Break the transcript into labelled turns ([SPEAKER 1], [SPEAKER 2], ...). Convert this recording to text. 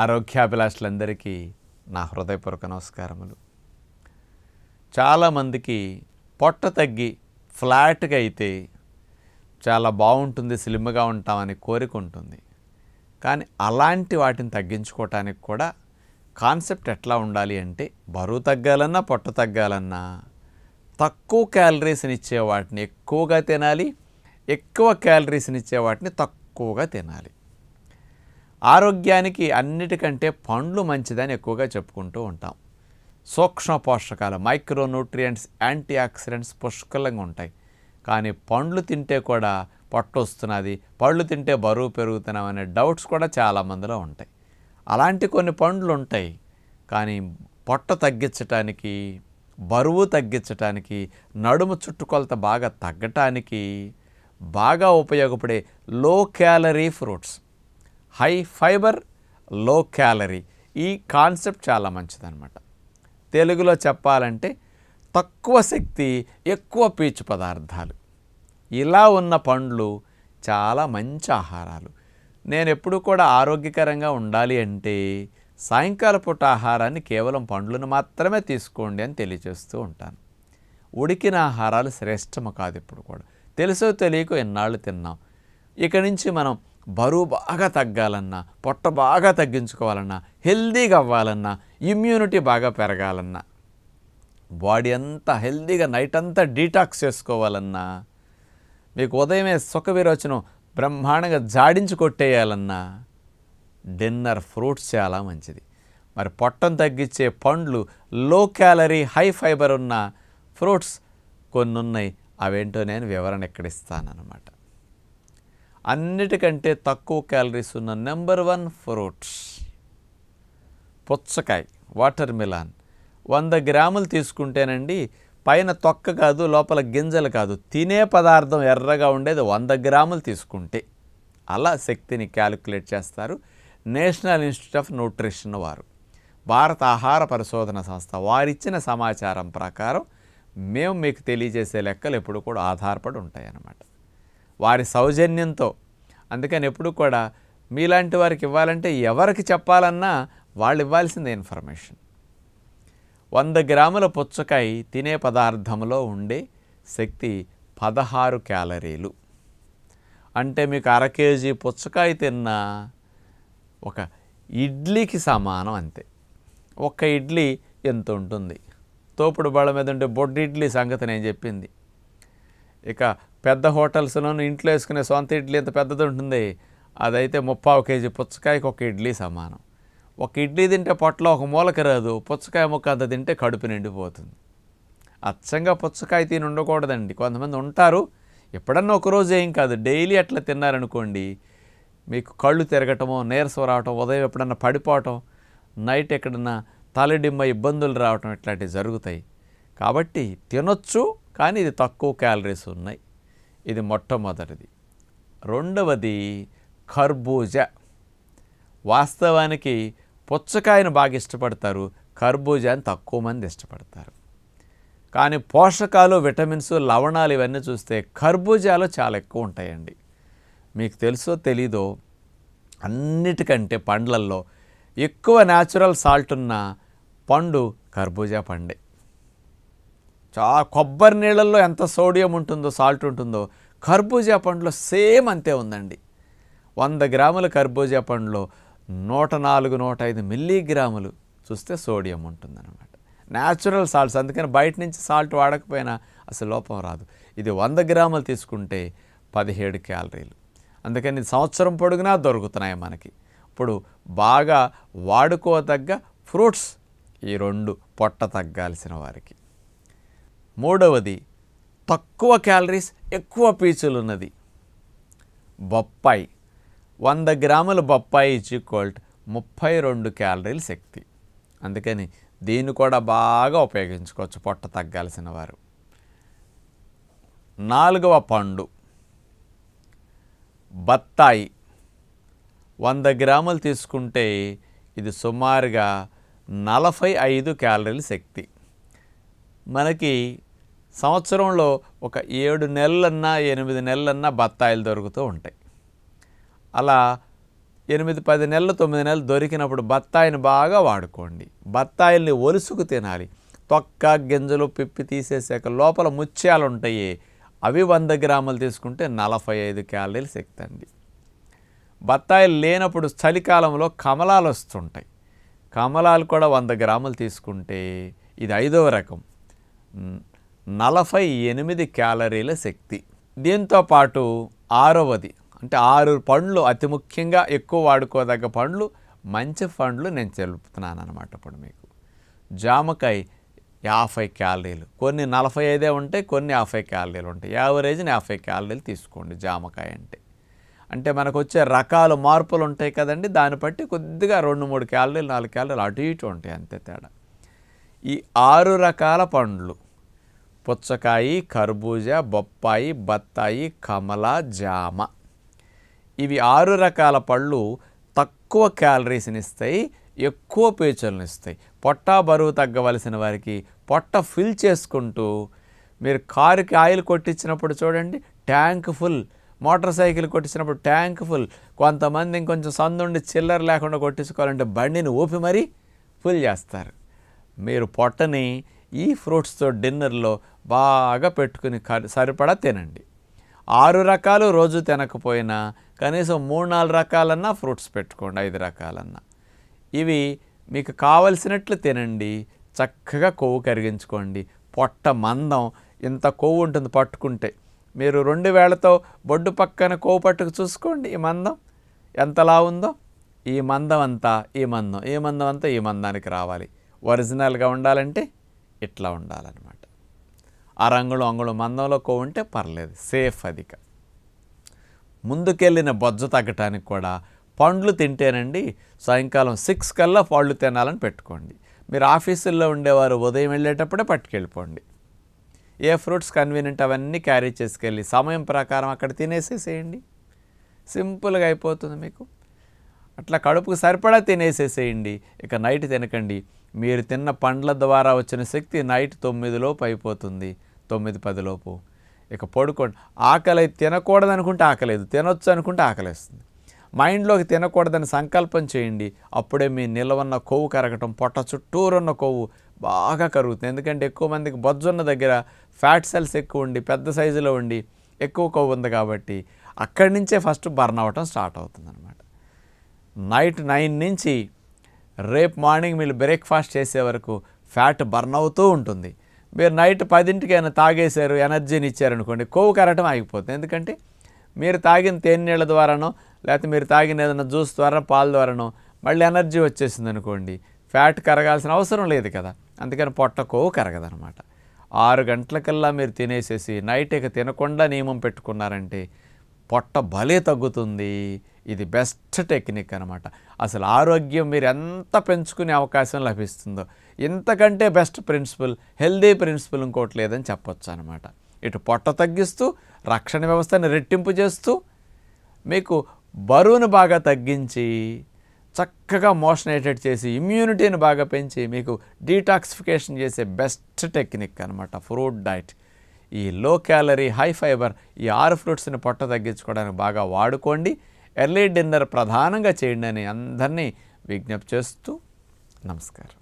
[SPEAKER 1] ఆరోగ్యాభిలాషులందరికీ నా హృదయపూర్వక నమస్కారములు చాలామందికి పొట్ట తగ్గి ఫ్లాట్గా అయితే చాలా బాగుంటుంది స్లిమ్గా ఉంటామని కోరిక ఉంటుంది కానీ అలాంటి వాటిని తగ్గించుకోవటానికి కూడా కాన్సెప్ట్ ఎట్లా ఉండాలి అంటే బరువు తగ్గాలన్నా పొట్ట తగ్గాలన్నా తక్కువ క్యాలరీస్ని ఇచ్చే వాటిని ఎక్కువగా తినాలి ఎక్కువ క్యాలరీస్ని ఇచ్చే వాటిని తక్కువగా తినాలి ఆరోగ్యానికి అన్నిటికంటే పండ్లు మంచిదని ఎక్కువగా చెప్పుకుంటూ ఉంటాం సూక్ష్మ పోషకాలు మైక్రోన్యూట్రియంట్స్ యాంటీ ఆక్సిడెంట్స్ పుష్కలంగా ఉంటాయి కానీ పండ్లు తింటే కూడా వస్తున్నది పళ్ళు తింటే బరువు పెరుగుతున్నాం అనే డౌట్స్ కూడా చాలామందిలో ఉంటాయి అలాంటి కొన్ని పండ్లు ఉంటాయి కానీ పొట్ట తగ్గించటానికి బరువు తగ్గించటానికి నడుము చుట్టుకొలత బాగా తగ్గటానికి బాగా ఉపయోగపడే low calorie fruits high fibre low calorie ఈ కాన్సెప్ట్ చాలా మంచిదన్నమాట తెలుగులో చెప్పాలంటే తక్కువ శక్తి ఎక్కువ పీచు పదార్థాలు ఇలా ఉన్న పండ్లు చాలా మంచి ఆహారాలు నేను ఎప్పుడు కూడా ఆరోగ్యకరంగా ఉండాలి అంటే సాయంకాల పూట ఆహారాన్ని కేవలం పండ్లను మాత్రమే తీసుకోండి అని తెలియజేస్తూ ఉంటాను ఉడికిన ఆహారాలు శ్రేష్టము కాదు ఇప్పుడు కూడా తెలుసో తెలియకో ఎన్నాళ్ళు తిన్నాం ఇక నుంచి మనం బరువు బాగా తగ్గాలన్నా పొట్ట బాగా తగ్గించుకోవాలన్నా హెల్దీగా అవ్వాలన్నా ఇమ్యూనిటీ బాగా పెరగాలన్నా బాడీ అంతా హెల్దీగా నైట్ అంతా డీటాక్స్ చేసుకోవాలన్నా మీకు ఉదయమే సుఖ విరోచనం బ్రహ్మాండంగా జాడించి కొట్టేయాలన్నా డిన్నర్ ఫ్రూట్స్ చాలా మంచిది మరి పొట్టం తగ్గించే పండ్లు లో క్యాలరీ హై ఫైబర్ ఉన్న ఫ్రూట్స్ కొన్ని ఉన్నాయి అవేంటో నేను వివరణ ఇక్కడ ఇస్తానన్నమాట అన్నిటికంటే తక్కువ క్యాలరీస్ ఉన్న నెంబర్ వన్ ఫ్రూట్స్ పుచ్చకాయ వాటర్ మిలాన్ వంద గ్రాములు తీసుకుంటేనండి పైన తొక్క కాదు లోపల గింజలు కాదు తినే పదార్థం ఎర్రగా ఉండేది వంద గ్రాములు తీసుకుంటే అలా శక్తిని క్యాలిక్యులేట్ చేస్తారు నేషనల్ ఇన్స్టిట్యూట్ ఆఫ్ న్యూట్రిషన్ వారు భారత ఆహార పరిశోధన సంస్థ వారిచ్చిన సమాచారం ప్రకారం మేము మీకు తెలియజేసే లెక్కలు ఎప్పుడు కూడా ఆధారపడి ఉంటాయన్నమాట వారి సౌజన్యంతో అందుకని ఎప్పుడు కూడా మీలాంటి వారికి ఇవ్వాలంటే ఎవరికి చెప్పాలన్నా వాళ్ళు ఇవ్వాల్సిందే ఇన్ఫర్మేషన్ వంద గ్రాముల పుచ్చకాయ తినే పదార్థంలో ఉండే శక్తి పదహారు క్యాలరీలు అంటే మీకు అర కేజీ పుచ్చకాయ తిన్న ఒక ఇడ్లీకి సమానం అంతే ఒక్క ఇడ్లీ ఎంత ఉంటుంది తోపుడు బళ్ళ మీద ఉండే బొడ్డు ఇడ్లీ సంగతి నేను చెప్పింది ఇక పెద్ద హోటల్స్లోనూ ఇంట్లో వేసుకునే సొంత ఇడ్లీ ఎంత పెద్దది ఉంటుంది అదైతే ముప్పావు కేజీ పుచ్చకాయకి ఒక ఇడ్లీ సమానం ఒక ఇడ్లీ తింటే పొట్టలో ఒక మూలకి రాదు పుచ్చకాయ ముక్క అంత తింటే కడుపు నిండిపోతుంది అచ్చంగా పుచ్చకాయ తిని ఉండకూడదండి కొంతమంది ఉంటారు ఎప్పుడన్నా ఒకరోజు ఏం కాదు డైలీ అట్లా తిన్నారనుకోండి మీకు కళ్ళు తిరగటమో నీరసం రావటం ఉదయం ఎప్పుడన్నా పడిపోవటం నైట్ ఎక్కడన్నా తలడిమ్మ ఇబ్బందులు రావటం ఇట్లాంటివి జరుగుతాయి కాబట్టి తినొచ్చు కానీ ఇది తక్కువ క్యాలరీస్ ఉన్నాయి ఇది మొట్టమొదటిది రెండవది ఖర్బూజ వాస్తవానికి పుచ్చకాయను బాగా ఇష్టపడతారు అని తక్కువ మంది ఇష్టపడతారు కానీ పోషకాలు విటమిన్స్ లవణాలు ఇవన్నీ చూస్తే కర్బూజాలు చాలా ఎక్కువ ఉంటాయండి మీకు తెలుసో తెలీదో అన్నిటికంటే పండ్లల్లో ఎక్కువ న్యాచురల్ సాల్ట్ ఉన్న పండు కర్బూజా పండే చా కొబ్బరి నీళ్ళల్లో ఎంత సోడియం ఉంటుందో సాల్ట్ ఉంటుందో కర్బూజా పండులో సేమ్ అంతే ఉందండి వంద గ్రాముల కర్బూజా పండులో నూట నాలుగు నూట ఐదు మిల్లీగ్రాములు చూస్తే సోడియం ఉంటుందన్నమాట న్యాచురల్ సాల్ట్స్ అందుకని బయట నుంచి సాల్ట్ వాడకపోయినా అసలు లోపం రాదు ఇది వంద గ్రాములు తీసుకుంటే పదిహేడు క్యాలరీలు అందుకని సంవత్సరం పొడుగునా దొరుకుతున్నాయి మనకి ఇప్పుడు బాగా వాడుకోదగ్గ ఫ్రూట్స్ ఈ రెండు పొట్ట తగ్గాల్సిన వారికి మూడవది తక్కువ క్యాలరీస్ ఎక్కువ పీచులు ఉన్నది బొప్పాయి వంద గ్రాముల బొప్పాయి ఈక్వల్ట్ ముప్పై రెండు క్యాలరీల శక్తి అందుకని దీన్ని కూడా బాగా ఉపయోగించుకోవచ్చు పొట్ట తగ్గాల్సిన వారు నాలుగవ పండు బత్తాయి వంద గ్రాములు తీసుకుంటే ఇది సుమారుగా నలభై ఐదు క్యాలరీల శక్తి మనకి సంవత్సరంలో ఒక ఏడు నెలలన్నా ఎనిమిది నెలలన్నా బత్తాయిలు దొరుకుతూ ఉంటాయి అలా ఎనిమిది పది నెలలు తొమ్మిది నెలలు దొరికినప్పుడు బత్తాయిని బాగా వాడుకోండి బత్తాయిల్ని ఒలుసుకు తినాలి తొక్క గింజలు పిప్పి తీసేసాక లోపల ముత్యాలు ఉంటాయి అవి వంద గ్రాములు తీసుకుంటే నలభై ఐదు క్యాలరీలు ఎక్కుతండి బత్తాయిలు లేనప్పుడు చలికాలంలో కమలాలు వస్తుంటాయి కమలాలు కూడా వంద గ్రాములు తీసుకుంటే ఇది ఐదవ రకం నలభై ఎనిమిది క్యాలరీల శక్తి దీంతోపాటు ఆరవది అంటే ఆరు పండ్లు అతి ముఖ్యంగా ఎక్కువ వాడుకోదగ్గ పండ్లు మంచి పండ్లు నేను తెలుపుతున్నాను అనమాట ఇప్పుడు మీకు జామకాయ యాభై క్యాలరీలు కొన్ని నలభై ఐదే ఉంటాయి కొన్ని యాభై క్యాలరీలు ఉంటాయి యావరేజ్ని యాభై క్యాలరీలు తీసుకోండి జామకాయ అంటే అంటే మనకు వచ్చే రకాలు మార్పులు ఉంటాయి కదండి దాన్ని బట్టి కొద్దిగా రెండు మూడు క్యాలరీలు నాలుగు క్యాలరీలు అటు ఇటు ఉంటాయి అంతే తేడా ఈ ఆరు రకాల పండ్లు పుచ్చకాయ కర్బూజ బొప్పాయి బత్తాయి కమల జామ ఇవి ఆరు రకాల పళ్ళు తక్కువ క్యాలరీస్ని ఇస్తాయి ఎక్కువ పీచులను ఇస్తాయి పొట్ట బరువు తగ్గవలసిన వారికి పొట్ట ఫిల్ చేసుకుంటూ మీరు కారుకి ఆయిల్ కొట్టించినప్పుడు చూడండి ట్యాంక్ ఫుల్ మోటార్ సైకిల్ కొట్టించినప్పుడు ట్యాంక్ ఫుల్ కొంతమంది ఇంకొంచెం సందుండి చిల్లర లేకుండా కొట్టించుకోవాలంటే బండిని ఊపి మరీ ఫుల్ చేస్తారు మీరు పొట్టని ఈ ఫ్రూట్స్తో డిన్నర్లో బాగా పెట్టుకుని సరిపడా తినండి ఆరు రకాలు రోజు తినకపోయినా కనీసం మూడు నాలుగు రకాలన్నా ఫ్రూట్స్ పెట్టుకోండి ఐదు రకాలన్నా ఇవి మీకు కావలసినట్లు తినండి చక్కగా కొవ్వు కరిగించుకోండి పొట్ట మందం ఇంత కొవ్వు ఉంటుంది పట్టుకుంటే మీరు రెండు వేళతో బొడ్డు పక్కన కొవ్వు పట్టుకు చూసుకోండి ఈ మందం ఎంతలా ఉందో ఈ మందం అంతా ఈ మందం ఈ మందం అంతా ఈ మందానికి రావాలి ఒరిజినల్గా ఉండాలంటే ఇట్లా ఉండాలన్నమాట ఆ రంగులు అంగుళం మందంలో ఉంటే పర్లేదు సేఫ్ అధిక ముందుకెళ్ళిన బొజ్జ తగ్గటానికి కూడా పండ్లు తింటేనండి సాయంకాలం సిక్స్ కల్లా పండ్లు తినాలని పెట్టుకోండి మీరు ఆఫీసుల్లో ఉండేవారు ఉదయం వెళ్ళేటప్పుడే పట్టుకెళ్ళిపోండి ఏ ఫ్రూట్స్ కన్వీనియంట్ అవన్నీ క్యారీ చేసుకెళ్ళి సమయం ప్రకారం అక్కడ తినేసేసేయండి సింపుల్గా అయిపోతుంది మీకు అట్లా కడుపుకు సరిపడా తినేసేసేయండి ఇక నైట్ తినకండి మీరు తిన్న పండ్ల ద్వారా వచ్చిన శక్తి నైట్ తొమ్మిదిలోపు అయిపోతుంది తొమ్మిది పదిలోపు ఇక పడుకోండి ఆకలి తినకూడదు అనుకుంటే ఆకలేదు తినొచ్చు అనుకుంటే ఆకలేస్తుంది మైండ్లోకి తినకూడదని సంకల్పం చేయండి అప్పుడే మీ నిలవన్న కొవ్వు కరగటం పొట్ట చుట్టూరున్న కొవ్వు బాగా కరుగుతుంది ఎందుకంటే ఎక్కువ మందికి బొజ్జున్న దగ్గర ఫ్యాట్ సెల్స్ ఎక్కువ ఉండి పెద్ద సైజులో ఉండి ఎక్కువ కొవ్వు ఉంది కాబట్టి అక్కడి నుంచే ఫస్ట్ బర్న్ అవ్వటం స్టార్ట్ అవుతుంది అనమాట నైట్ నైన్ నుంచి రేపు మార్నింగ్ మీరు బ్రేక్ఫాస్ట్ చేసే వరకు ఫ్యాట్ బర్న్ అవుతూ ఉంటుంది మీరు నైట్ పదింటికైనా తాగేశారు ఎనర్జీని ఇచ్చారనుకోండి కొవ్వు కరటం ఆగిపోతుంది ఎందుకంటే మీరు తాగిన తేనీళ్ళ ద్వారానో లేకపోతే మీరు తాగిన ఏదైనా జ్యూస్ ద్వారా పాల ద్వారానో మళ్ళీ ఎనర్జీ వచ్చేసింది అనుకోండి ఫ్యాట్ కరగాల్సిన అవసరం లేదు కదా అందుకని పొట్ట కొవ్వు కరగదనమాట ఆరు గంటలకల్లా మీరు తినేసేసి నైట్ ఇక తినకుండా నియమం పెట్టుకున్నారంటే పొట్ట భలే తగ్గుతుంది ఇది బెస్ట్ టెక్నిక్ అనమాట అసలు ఆరోగ్యం మీరు ఎంత పెంచుకునే అవకాశం లభిస్తుందో ఇంతకంటే బెస్ట్ ప్రిన్సిపల్ హెల్దీ ప్రిన్సిపల్ ఇంకోటి లేదని చెప్పొచ్చు అనమాట ఇటు పొట్ట తగ్గిస్తూ రక్షణ వ్యవస్థను రెట్టింపు చేస్తూ మీకు బరువును బాగా తగ్గించి చక్కగా మోషనేటెడ్ చేసి ఇమ్యూనిటీని బాగా పెంచి మీకు డీటాక్సిఫికేషన్ చేసే బెస్ట్ టెక్నిక్ అనమాట ఫ్రూట్ డైట్ ఈ లో క్యాలరీ హై ఫైబర్ ఈ ఆరు ఫ్రూట్స్ని పొట్ట తగ్గించుకోవడానికి బాగా వాడుకోండి ఎర్లీ డిన్నర్ ప్రధానంగా చేయండి అని అందరినీ విజ్ఞప్తి చేస్తూ నమస్కారం